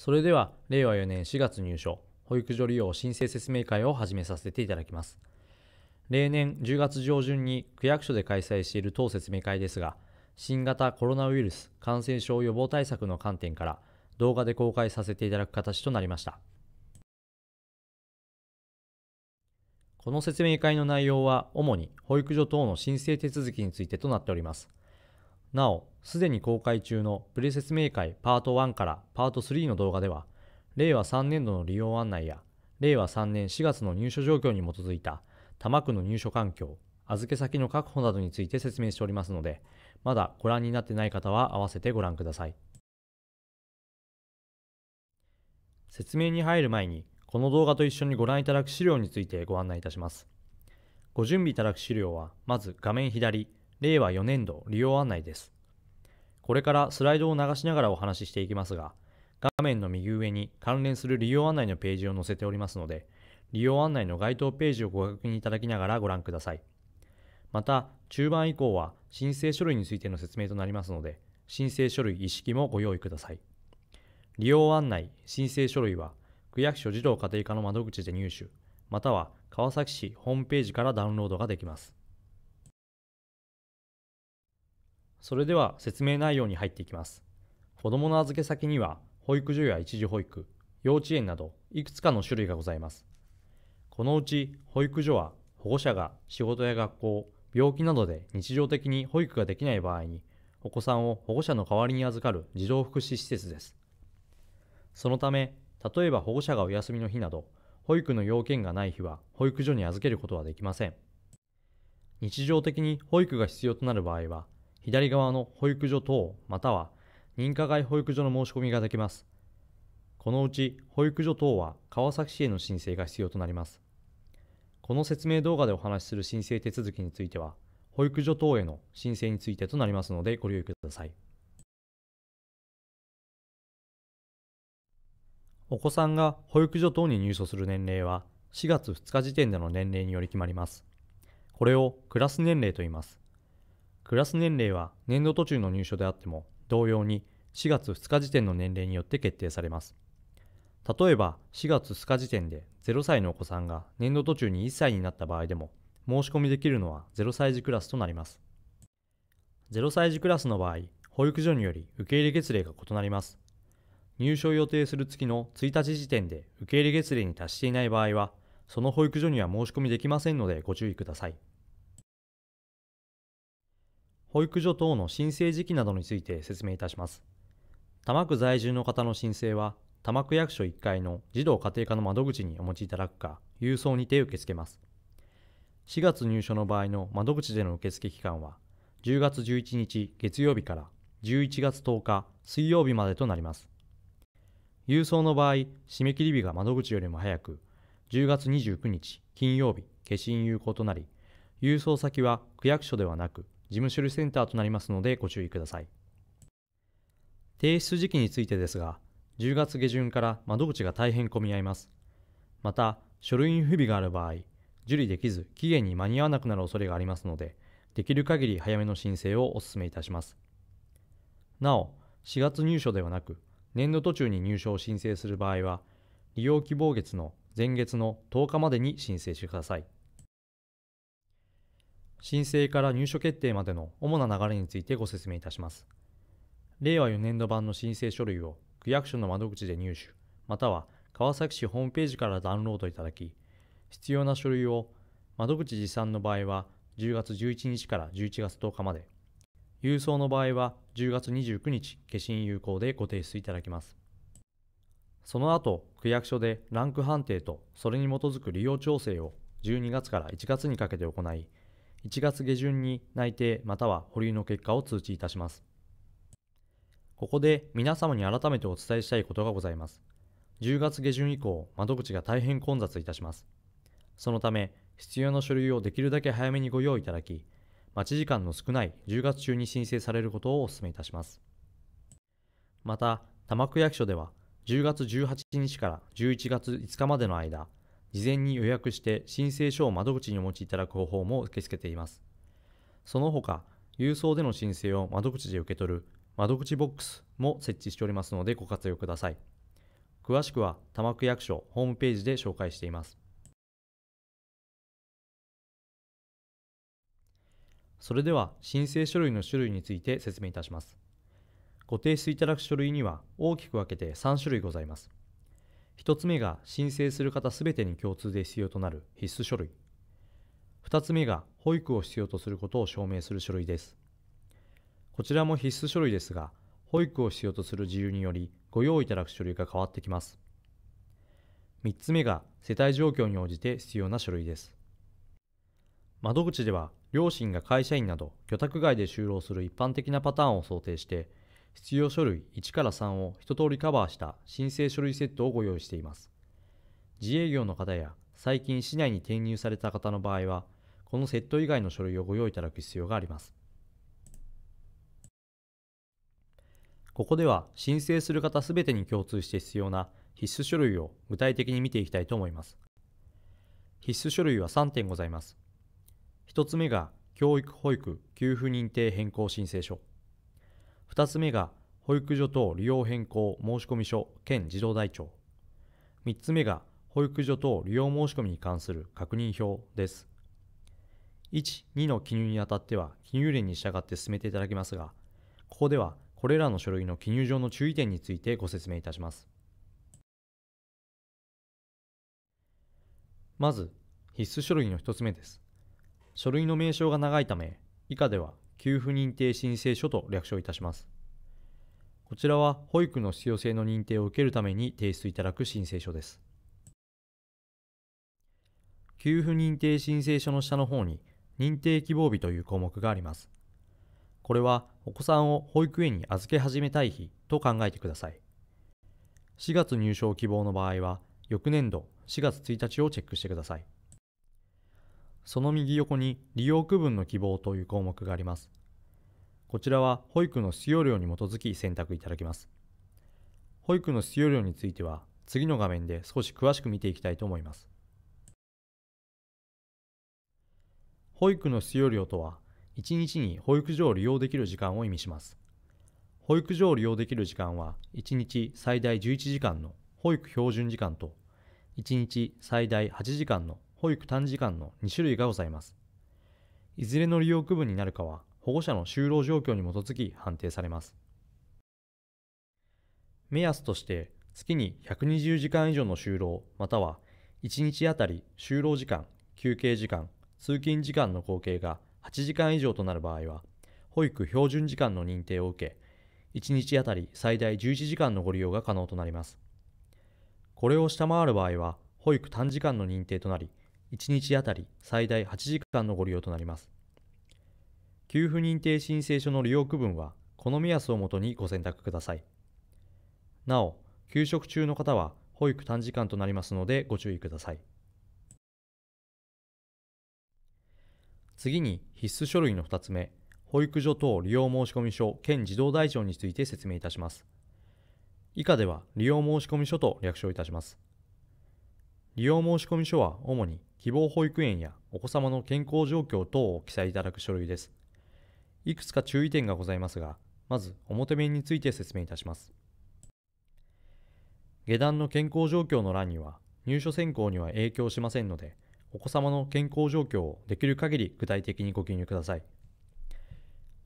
それでは、令和4年4月入所、保育所利用申請説明会を始めさせていただきます。例年10月上旬に区役所で開催している当説明会ですが、新型コロナウイルス感染症予防対策の観点から動画で公開させていただく形となりました。この説明会の内容は主に保育所等の申請手続きについてとなっております。なお、すでに公開中のプレ説明会パート1からパート3の動画では、令和3年度の利用案内や、令和3年4月の入所状況に基づいた多摩区の入所環境、預け先の確保などについて説明しておりますので、まだご覧になってない方は合わせてご覧ください。説明に入る前に、この動画と一緒にご覧いただく資料についてご案内いたします。ご準備いただく資料は、まず画面左、令和4年度利用案内です。これからスライドを流しながらお話ししていきますが、画面の右上に関連する利用案内のページを載せておりますので、利用案内の該当ページをご確認いただきながらご覧ください。また、中盤以降は申請書類についての説明となりますので、申請書類一式もご用意ください。利用案内、申請書類は、区役所児童家庭科の窓口で入手、または川崎市ホームページからダウンロードができます。それでは説明内容に入っていきます。子供の預け先には、保育所や一時保育、幼稚園など、いくつかの種類がございます。このうち、保育所は、保護者が仕事や学校、病気などで日常的に保育ができない場合に、お子さんを保護者の代わりに預かる児童福祉施設です。そのため、例えば保護者がお休みの日など、保育の要件がない日は保育所に預けることはできません。日常的に保育が必要となる場合は、左側の保育所等または認可外保育所の申し込みができます。このうち保育所等は川崎市への申請が必要となります。この説明動画でお話しする申請手続きについては、保育所等への申請についてとなりますのでご留意ください。お子さんが保育所等に入所する年齢は4月2日時点での年齢により決まります。これをクラス年齢と言います。クラス年齢は年度途中の入所であっても同様に4月2日時点の年齢によって決定されます。例えば4月2日時点で0歳のお子さんが年度途中に1歳になった場合でも申し込みできるのは0歳児クラスとなります。0歳児クラスの場合、保育所により受け入れ月齢が異なります。入所を予定する月の1日時点で受け入れ月齢に達していない場合は、その保育所には申し込みできませんのでご注意ください。保育所等の申請時期などについて説明いたします。多摩区在住の方の申請は、多摩区役所1階の児童家庭科の窓口にお持ちいただくか、郵送にて受け付けます。4月入所の場合の窓口での受付期間は、10月11日月曜日から11月10日水曜日までとなります。郵送の場合、締め切り日が窓口よりも早く、10月29日金曜日、消印有効となり、郵送先は区役所ではなく、事務処理センターとなりますのでご注意ください。提出時期についてですが、10月下旬から窓口が大変混み合います。また、書類不備がある場合、受理できず期限に間に合わなくなる恐れがありますので、できる限り早めの申請をお勧めいたします。なお、4月入所ではなく、年度途中に入所を申請する場合は、利用希望月の前月の10日までに申請してください。申請から入所決定までの主な流れについてご説明いたします。令和4年度版の申請書類を区役所の窓口で入手、または川崎市ホームページからダウンロードいただき、必要な書類を窓口持参の場合は10月11日から11月10日まで、郵送の場合は10月29日消印有効でご提出いただきます。その後、区役所でランク判定とそれに基づく利用調整を12月から1月にかけて行い、1月下旬に内定または保留の結果を通知いたします。ここで皆様に改めてお伝えしたいことがございます。10月下旬以降、窓口が大変混雑いたします。そのため、必要な書類をできるだけ早めにご用意いただき、待ち時間の少ない10月中に申請されることをお勧めいたします。また、多摩区役所では、10月18日から11月5日までの間、事前に予約して申請書を窓口にお持ちいただく方法も受け付けています。その他、郵送での申請を窓口で受け取る窓口ボックスも設置しておりますのでご活用ください。詳しくは多摩区役所ホームページで紹介しています。それでは申請書類の種類について説明いたします。ご提出いただく書類には大きく分けて3種類ございます。1つ目が申請する方全てに共通で必要となる必須書類。2つ目が保育を必要とすることを証明する書類です。こちらも必須書類ですが、保育を必要とする自由によりご用意いただく書類が変わってきます。3つ目が世帯状況に応じて必要な書類です。窓口では両親が会社員など居宅外で就労する一般的なパターンを想定して必要書類1から3を一通りカバーした申請書類セットをご用意しています。自営業の方や最近市内に転入された方の場合は、このセット以外の書類をご用意いただく必要があります。ここでは申請する方すべてに共通して必要な必須書類を具体的に見ていきたいと思います。必須書類は3点ございます。1つ目が教育保育給付認定変更申請書。2つ目が保育所等利用変更申込書兼児童台帳。3つ目が保育所等利用申込に関する確認表です。1、2の記入にあたっては記入例に従って進めていただきますが、ここではこれらの書類の記入上の注意点についてご説明いたします。まず、必須書類の1つ目です。書類の名称が長いため、以下では給付認定申請書と略称いたします。こちらは保育の必要性の認定を受けるために提出いただく申請書です。給付認定申請書の下の方に認定希望日という項目があります。これはお子さんを保育園に預け始めたい日と考えてください。4月入賞希望の場合は翌年度4月1日をチェックしてください。その右横に利用区分の希望という項目があります。こちらは保育の使用料に基づき選択いただけます。保育の使用料については次の画面で少し詳しく見ていきたいと思います。保育の使用料とは、1日に保育所を利用できる時間を意味します。保育所を利用できる時間は、1日最大11時間の保育標準時間と、1日最大8時間の保育短時間の2種類がございます。いずれの利用区分になるかは、保護者の就労状況に基づき判定されます。目安として、月に120時間以上の就労、または1日あたり就労時間、休憩時間、通勤時間の合計が8時間以上となる場合は、保育標準時間の認定を受け、1日あたり最大11時間のご利用が可能となります。これを下回る場合は、保育短時間の認定となり、1日あたり最大8時間のご利用となります。給付認定申請書の利用区分は、この目安をもとにご選択ください。なお、休職中の方は保育短時間となりますのでご注意ください。次に必須書類の2つ目、保育所等利用申込書兼児童台帳について説明いたします。以下では利用申込書と略称いたします。利用申込書は主に希望保育園やお子様の健康状況等を記載いただく書類です。いくつか注意点がございますが、まず表面について説明いたします。下段の健康状況の欄には、入所選考には影響しませんので、お子様の健康状況をできる限り具体的にご記入ください。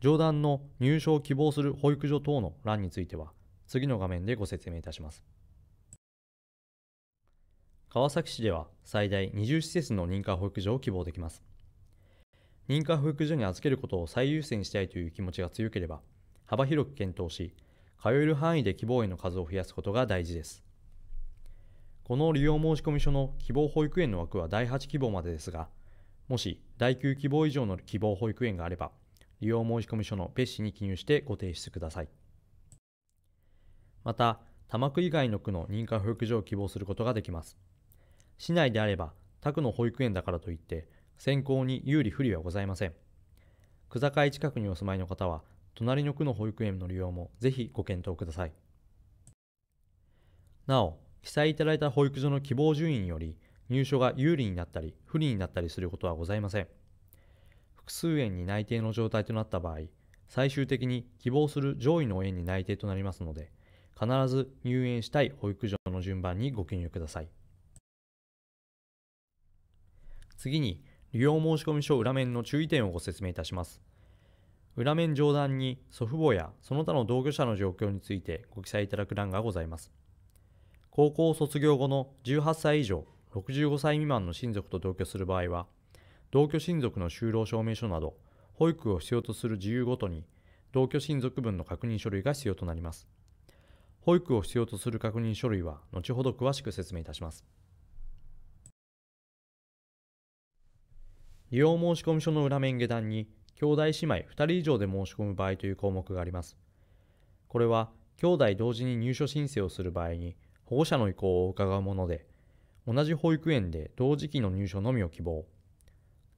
上段の入所を希望する保育所等の欄については、次の画面でご説明いたします。川崎市では最大20施設の認可保育所を希望できます。認可保育所に預けることを最優先したいという気持ちが強ければ、幅広く検討し、通える範囲で希望園の数を増やすことが大事です。この利用申込書の希望保育園の枠は第8希望までですが、もし第9希望以上の希望保育園があれば、利用申込書の別紙に記入してご提出ください。また、多摩区以外の区の認可保育所を希望することができます。市内であれば他区の保育園だからといって選考に有利不利はございません。区境近くにお住まいの方は隣の区の保育園の利用もぜひご検討ください。なお、記載いただいた保育所の希望順位により入所が有利になったり不利になったりすることはございません。複数園に内定の状態となった場合、最終的に希望する上位の園に内定となりますので、必ず入園したい保育所の順番にご記入ください。次に、利用申込書裏面の注意点をご説明いたします。裏面上段に祖父母やその他の同居者の状況についてご記載いただく欄がございます。高校卒業後の18歳以上、65歳未満の親族と同居する場合は、同居親族の就労証明書など、保育を必要とする自由ごとに、同居親族分の確認書類が必要となります。保育を必要とする確認書類は後ほど詳しく説明いたします。利用申込書の裏面下段に、兄弟姉妹2人以上で申し込む場合という項目があります。これは、兄弟同時に入所申請をする場合に、保護者の意向を伺うもので、同じ保育園で同時期の入所のみを希望、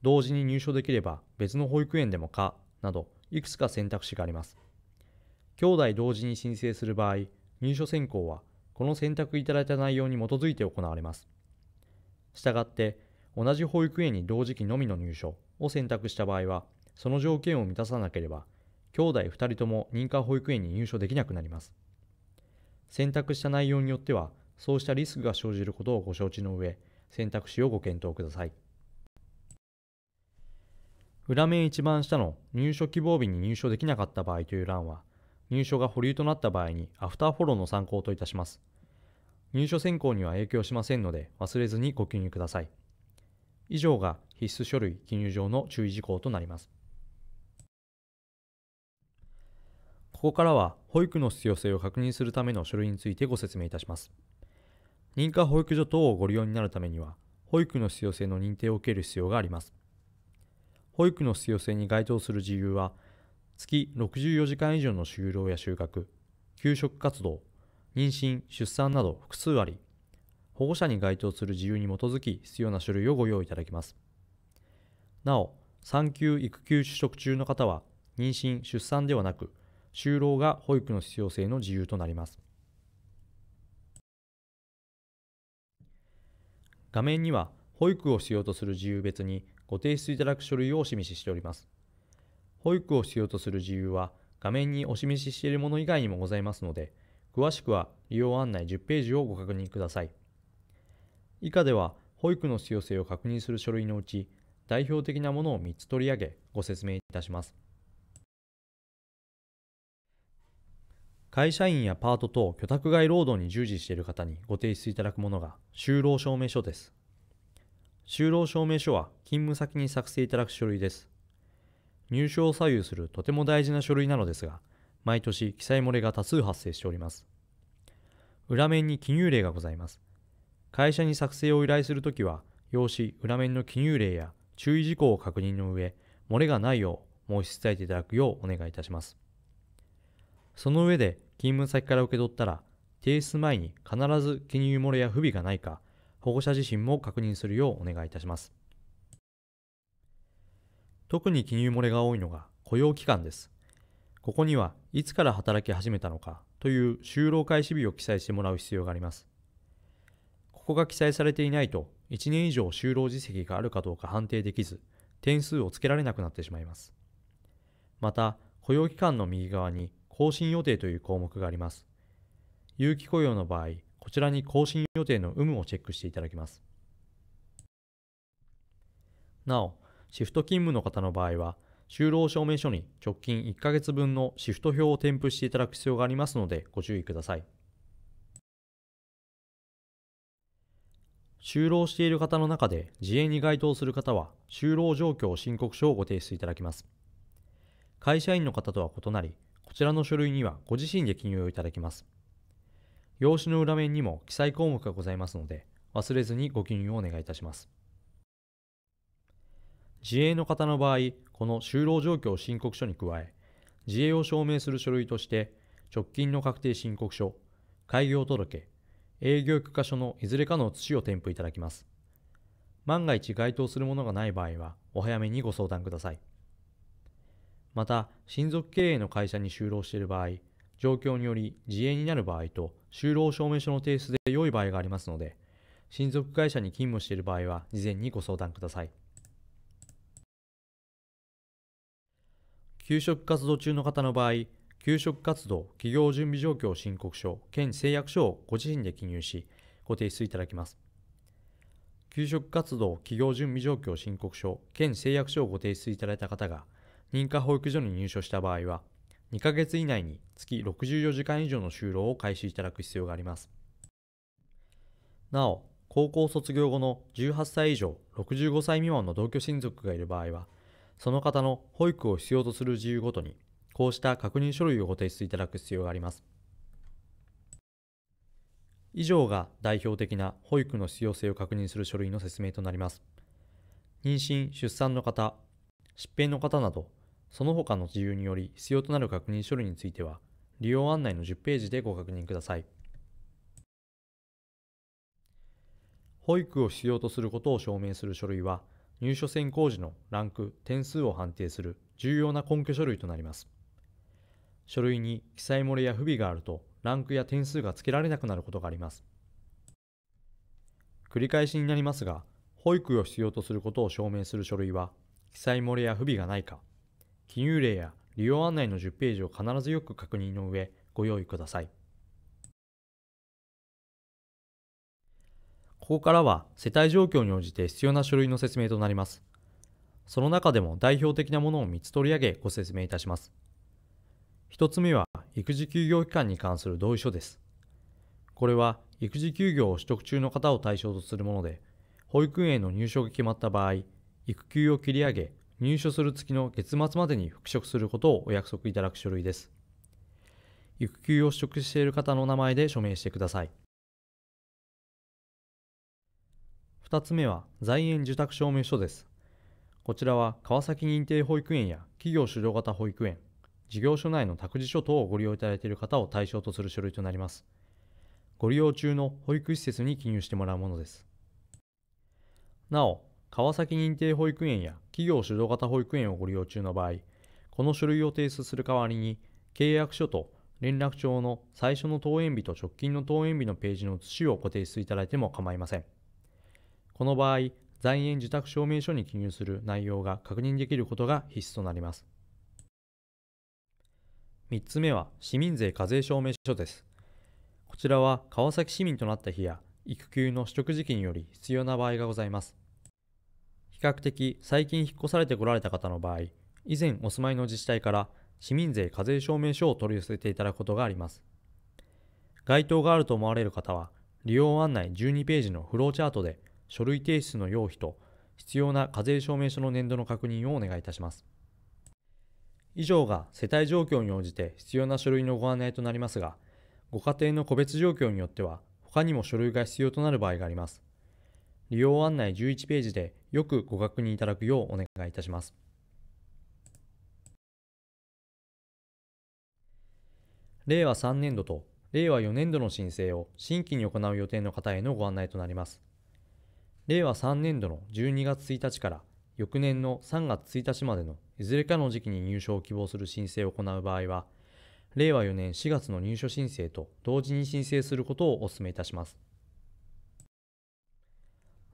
同時に入所できれば別の保育園でもか、など、いくつか選択肢があります。兄弟同時に申請する場合、入所選考はこの選択いただいた内容に基づいて行われます。したがって、同じ保育園に同時期のみの入所を選択した場合は、その条件を満たさなければ、兄弟2人とも認可保育園に入所できなくなります。選択した内容によっては、そうしたリスクが生じることをご承知の上、選択肢をご検討ください。裏面一番下の入所希望日に入所できなかった場合という欄は、入所が保留となった場合にアフターフォローの参考といたします。入所選考には影響しませんので忘れずにご記入ください。以上が必須書類記入上の注意事項となります。ここからは保育の必要性を確認するための書類についてご説明いたします。認可保育所等をご利用になるためには、保育の必要性の認定を受ける必要があります。保育の必要性に該当する事由は、月64時間以上の就労や就学、給食活動、妊娠、出産など複数あり、保護者に該当する自由に基づき必要な書類をご用意いただきます。なお、産休・育休取得中の方は、妊娠・出産ではなく、就労が保育の必要性の自由となります。画面には、保育を必要とする自由別にご提出いただく書類をお示ししております。保育を必要とする自由は画面にお示ししているもの以外にもございますので、詳しくは利用案内10ページをご確認ください。以下では、保育の必要性を確認する書類のうち、代表的なものを3つ取り上げ、ご説明いたします。会社員やパート等居宅外労働に従事している方にご提出いただくものが就労証明書です。就労証明書は勤務先に作成いただく書類です。入賞を左右するとても大事な書類なのですが、毎年記載漏れが多数発生しております。裏面に記入例がございます。会社に作成を依頼するときは、用紙、裏面の記入例や注意事項を確認の上、漏れがないよう申し伝えていただくようお願いいたします。その上で、勤務先から受け取ったら、提出前に必ず記入漏れや不備がないか、保護者自身も確認するようお願いいたします。特に記入漏れが多いのが雇用期間です。ここにはいつから働き始めたのかという就労開始日を記載してもらう必要があります。ここが記載されていないと1年以上就労実績があるかどうか判定できず点数をつけられなくなってしまいます。また雇用期間の右側に更新予定という項目があります。有期雇用の場合、こちらに更新予定の有無をチェックしていただきます。なお、シフト勤務の方の場合は、就労証明書に直近1ヶ月分のシフト表を添付していただく必要がありますのでご注意ください。就労している方の中で自営に該当する方は、就労状況申告書をご提出いただきます。会社員の方とは異なり、こちらの書類にはご自身で記入をいただきます。用紙の裏面にも記載項目がございますので、忘れずにご記入をお願いいたします。自営の方の場合、この就労状況申告書に加え、自営を証明する書類として、直近の確定申告書、開業届、営業許可書のいずれかの写しを添付いただきます。万が一該当するものがない場合は、お早めにご相談ください。また、親族経営の会社に就労している場合、状況により自営になる場合と就労証明書の提出で良い場合がありますので、親族会社に勤務している場合は事前にご相談ください。給食活動中の方の場合、求職活動企業準備状況申告書兼誓約書をご自身で記入し、ご提出いただきます。給食活動企業準備状況申告書兼誓約書をご提出いただいた方が、認可保育所に入所した場合は、2ヶ月以内に月64時間以上の就労を開始いただく必要があります。なお、高校卒業後の18歳以上65歳未満の同居親族がいる場合は、その方の保育を必要とする自由ごとに、こうした確認書類をご提出いただく必要があります。以上が代表的な保育の必要性を確認する書類の説明となります。妊娠・出産の方、疾病の方など、その他の自由により必要となる確認書類については、利用案内の10ページでご確認ください。保育を必要とすることを証明する書類は、入所選工事のランク、点数を判定する重要な根拠書類となります。書類に記載漏れや不備があると、ランクや点数が付けられなくなることがあります。繰り返しになりますが、保育を必要とすることを証明する書類は、記載漏れや不備がないか、記入例や利用案内の10ページを必ずよく確認の上、ご用意ください。ここからは世帯状況に応じて必要な書類の説明となります。その中でも代表的なものを3つ取り上げご説明いたします。1つ目は育児休業期間に関する同意書です。これは育児休業を取得中の方を対象とするもので、保育園への入所が決まった場合、育休を切り上げ、入所する月の月末までに復職することをお約束いただく書類です。育休を取得している方の名前で署名してください。2つ目は在園受託証明書です。こちらは川崎認定保育園や企業主導型保育園、事業所内の託児所等をご利用いただいている方を対象とする書類となります。ご利用中の保育施設に記入してもらうものです。なお、川崎認定保育園や企業主導型保育園をご利用中の場合、この書類を提出する代わりに、契約書と連絡帳の最初の登園日と直近の登園日のページの写しをご提出いただいても構いません。この場合、在園受託証明書に記入する内容が確認できることが必須となります。3つ目は市民税課税証明書です。こちらは川崎市民となった日や育休の取得時期により必要な場合がございます。比較的最近引っ越されてこられた方の場合、以前お住まいの自治体から市民税課税証明書を取り寄せていただくことがあります。該当があると思われる方は、利用案内12ページのフローチャートで書類提出の要否と、必要な課税証明書の年度の確認をお願いいたします。以上が世帯状況に応じて必要な書類のご案内となりますが、ご家庭の個別状況によっては、他にも書類が必要となる場合があります。利用案内11ページでよくご確認いただくようお願いいたします。令和3年度と令和4年度の申請を新規に行う予定の方へのご案内となります。令和3年度の12月1日から翌年の3月1日までのいずれかの時期に入所を希望する申請を行う場合は、令和4年4月の入所申請と同時に申請することをお勧めいたします。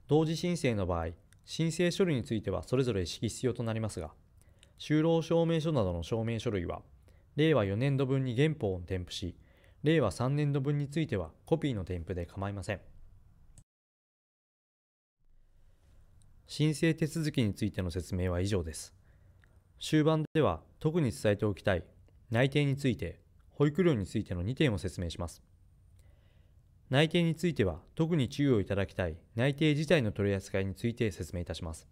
同時申請の場合、申請書類についてはそれぞれ意識必要となりますが、就労証明書などの証明書類は、令和4年度分に原本を添付し、令和3年度分についてはコピーの添付で構いません。申請手続きについての説明は以上です。終盤では特に伝えておきたい内定について、保育料についての2点を説明します。内定については特に注意をいただきたい内定自体の取り扱いについて説明いたします。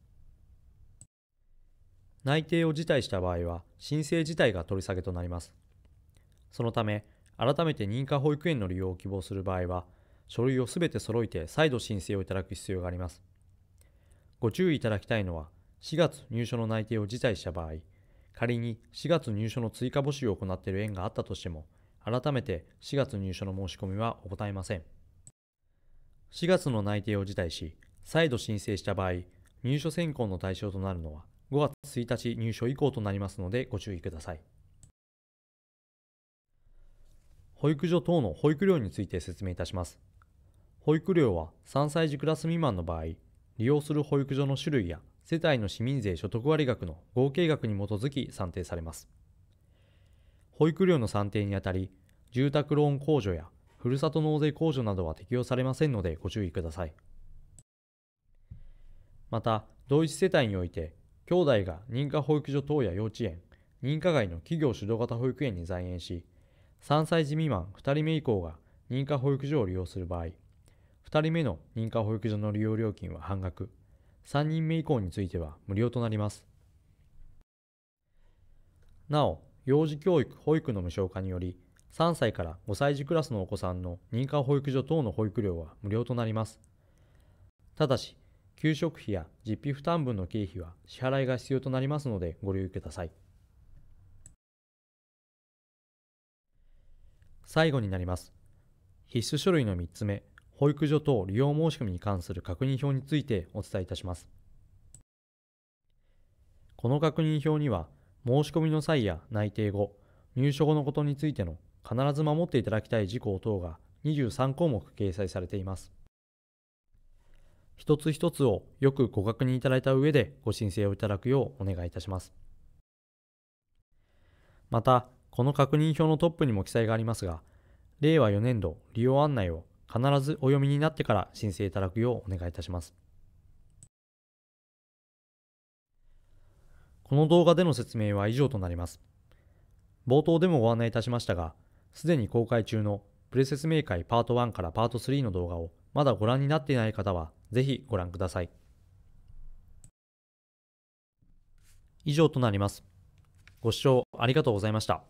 内定を辞退した場合は申請自体が取り下げとなります。そのため、改めて認可保育園の利用を希望する場合は、書類をすべて揃えて再度申請をいただく必要があります。ご注意いただきたいのは、4月入所の内定を辞退した場合、仮に4月入所の追加募集を行っている園があったとしても、改めて4月入所の申し込みは答えません。4月の内定を辞退し、再度申請した場合、入所選考の対象となるのは5月1日入所以降となりますのでご注意ください。保育所等の保育料について説明いたします。保育料は3歳児クラス未満の場合、利用する保育所の種類や世帯の市民税所得割額の合計額に基づき算定されます。保育料の算定にあたり、住宅ローン控除やふるさと納税控除などは適用されませんのでご注意ください。また、同一世帯において、兄弟が認可保育所等や幼稚園、認可外の企業主導型保育園に在園し、3歳児未満2人目以降が認可保育所を利用する場合、2人目の認可保育所の利用料金は半額、3人目以降については無料となります。なお、幼児教育・保育の無償化により、3歳から5歳児クラスのお子さんの認可保育所等の保育料は無料となります。ただし、給食費や実費負担分の経費は支払いが必要となりますのでご留意ください。最後になります。必須書類の3つ目。保育所等利用申し込みに関する確認表についてお伝えいたします。この確認表には、申し込みの際や内定後、入所後のことについての必ず守っていただきたい事項等が23項目掲載されています。一つ一つをよくご確認いただいた上でご申請をいただくようお願いいたします。また、この確認表のトップにも記載がありますが、令和4年度利用案内を必ずお読みになってから申請いただくようお願いいたします。この動画での説明は以上となります。冒頭でもご案内いたしましたが、すでに公開中のプレ説明会パート1からパート3の動画をまだご覧になっていない方は、ぜひご覧ください。以上となります。ご視聴ありがとうございました。